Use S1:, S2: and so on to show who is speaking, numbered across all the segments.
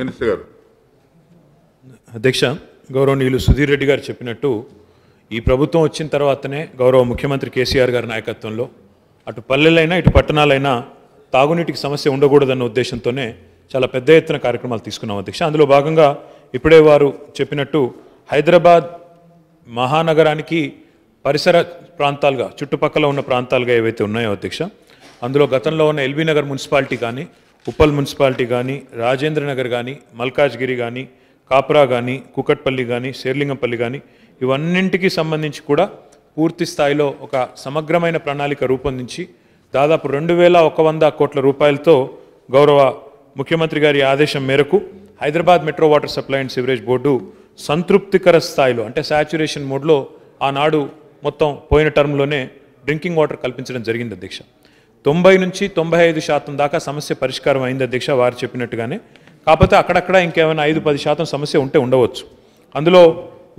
S1: minister గారు అధ్యక్ష గౌరవనీయులు సుధీర్ రెడ్డి గారు చెప్పినట్టు ఈ ప్రభుత్వం వచ్చిన తర్వాతనే గౌరవ ముఖ్యమంత్రి కేసీఆర్ గారి నాయకత్వంలో అటు పల్లెలైనా ఇటు పట్టణాలైనా తాగునీటికి సమస్య ఉండకూడదన్న ఉద్దేశంతోనే చాలా పెద్ద ఎత్తున కార్యక్రమాలు తీసుకున్నాం అధ్యక్ష అందులో భాగంగా ఇప్పుడే వారు చెప్పినట్టు హైదరాబాద్ మహానగరానికి పరిసర ప్రాంతాలుగా చుట్టుపక్కల ఉన్న ప్రాంతాలుగా ఏవైతే ఉన్నాయో అధ్యక్ష అందులో గతంలో ఉన్న ఎల్బీ నగర్ మున్సిపాలిటీ కానీ ఉప్పల్ మున్సిపాలిటీ కానీ రాజేంద్రనగర్ కానీ మల్కాజ్గిరి కానీ కాప్రా కానీ కుకట్పల్లి కానీ శేర్లింగంపల్లి కానీ ఇవన్నింటికి సంబంధించి కూడా పూర్తి స్థాయిలో ఒక సమగ్రమైన ప్రణాళిక రూపొందించి దాదాపు రెండు వేల ఒక వంద కోట్ల రూపాయలతో గౌరవ ముఖ్యమంత్రి గారి ఆదేశం మేరకు Hyderabad metro water supply and sewerage board సంతృప్తికర స్థాయిలో అంటే సాచురేషన్ మోడ్లో ఆనాడు మొత్తం పోయిన టర్మ్లోనే డ్రింకింగ్ వాటర్ కల్పించడం జరిగింది అధ్యక్ష తొంభై నుంచి తొంభై ఐదు శాతం దాకా సమస్య పరిష్కారం అయింది అధ్యక్ష వారు చెప్పినట్టుగానే కాకపోతే అక్కడక్కడ ఇంకేమైనా ఐదు పది శాతం సమస్య ఉంటే ఉండవచ్చు అందులో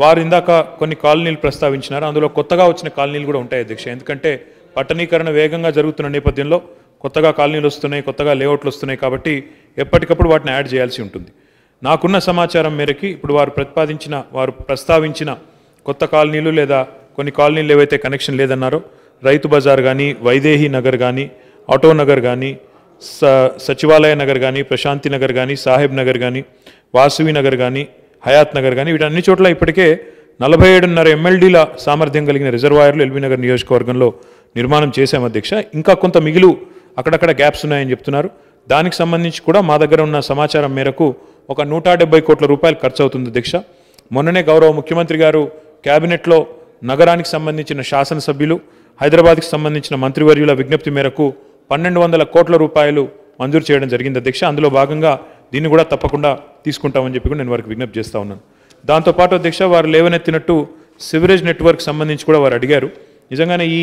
S1: వారు ఇందాక కొన్ని కాలనీలు ప్రస్తావించినారు అందులో కొత్తగా వచ్చిన కాలనీలు కూడా ఉంటాయి అధ్యక్ష ఎందుకంటే పట్టణీకరణ వేగంగా జరుగుతున్న నేపథ్యంలో కొత్తగా కాలనీలు వస్తున్నాయి కొత్తగా లేఅవుట్లు వస్తున్నాయి కాబట్టి ఎప్పటికప్పుడు వాటిని యాడ్ చేయాల్సి ఉంటుంది నాకున్న సమాచారం మేరకి ఇప్పుడు వారు ప్రతిపాదించిన వారు ప్రస్తావించిన కొత్త కాలనీలు లేదా కొన్ని కాలనీలు ఏవైతే కనెక్షన్ లేదన్నారో రైతు బజార్ కానీ వైదేహి నగర్ కానీ ఆటో నగర్ కానీ స సచివాలయ నగర్ కానీ ప్రశాంతి నగర్ కానీ సాహెబ్ నగర్ కానీ వాసువి నగర్ కానీ హయాత్ నగర్ కానీ వీటన్ని చోట్ల ఇప్పటికే నలభై ఏడున్నర ఎమ్మెల్డీల సామర్థ్యం కలిగిన రిజర్వాయర్లు ఎల్బీ నగర్ నియోజకవర్గంలో నిర్మాణం చేశాం అధ్యక్ష ఇంకా కొంత మిగిలు అక్కడక్కడ గ్యాప్స్ ఉన్నాయని చెప్తున్నారు దానికి సంబంధించి కూడా మా దగ్గర ఉన్న సమాచారం మేరకు ఒక నూట డెబ్బై కోట్ల రూపాయలు ఖర్చు అవుతుంది అధ్యక్ష మొన్ననే గౌరవ ముఖ్యమంత్రి గారు క్యాబినెట్లో నగరానికి సంబంధించిన శాసనసభ్యులు హైదరాబాద్కి సంబంధించిన మంత్రివర్యుల విజ్ఞప్తి మేరకు పన్నెండు వందల కోట్ల రూపాయలు మంజూరు చేయడం జరిగింది అధ్యక్ష అందులో భాగంగా దీన్ని కూడా తప్పకుండా తీసుకుంటామని చెప్పి కూడా నేను వారికి విజ్ఞప్తి చేస్తూ ఉన్నాను దాంతోపాటు అధ్యక్ష వారు లేవనెత్తినట్టు సివరేజ్ నెట్వర్క్ సంబంధించి కూడా వారు అడిగారు నిజంగానే ఈ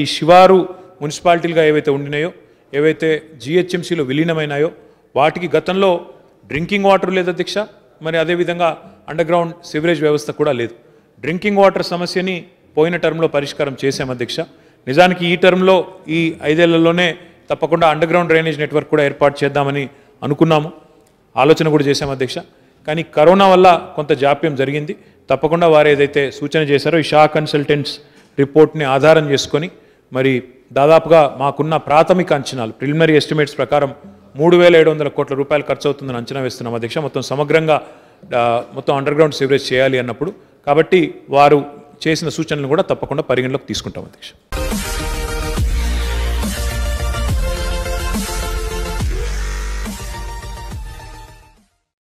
S1: ఈ శివారు మున్సిపాలిటీలుగా ఏవైతే ఉండినాయో ఏవైతే జిహెచ్ఎంసీలో విలీనమైనాయో వాటికి గతంలో డ్రింకింగ్ వాటర్ లేదు అధ్యక్ష మరి అదేవిధంగా అండర్గ్రౌండ్ సివరేజ్ వ్యవస్థ కూడా లేదు డ్రింకింగ్ వాటర్ సమస్యని పోయిన టర్మ్లో పరిష్కారం చేసాం అధ్యక్ష నిజానికి ఈ టర్మ్లో ఈ ఐదేళ్లలోనే తప్పకుండా అండర్ గ్రౌండ్ డ్రైనేజ్ నెట్వర్క్ కూడా ఏర్పాటు చేద్దామని అనుకున్నాము ఆలోచన కూడా చేశాం అధ్యక్ష కానీ కరోనా వల్ల కొంత జాప్యం జరిగింది తప్పకుండా వారు ఏదైతే సూచన చేశారో ఈ షా కన్సల్టెంట్స్ రిపోర్ట్ని ఆధారం చేసుకొని మరి దాదాపుగా మాకున్న ప్రాథమిక అంచనాలు ప్రిలిమినరీ ఎస్టిమేట్స్ ప్రకారం మూడు వేల ఏడు వందల కోట్ల రూపాయలు ఖర్చు అవుతుందని అంచనా వేస్తున్నాం అధ్యక్ష మొత్తం సమగ్రంగా మొత్తం అండర్గ్రౌండ్ సివరేజ్ చేయాలి అన్నప్పుడు కాబట్టి వారు చేసిన సూచనలు కూడా తప్పకుండా పరిగణలోకి తీసుకుంటాం అధ్యక్ష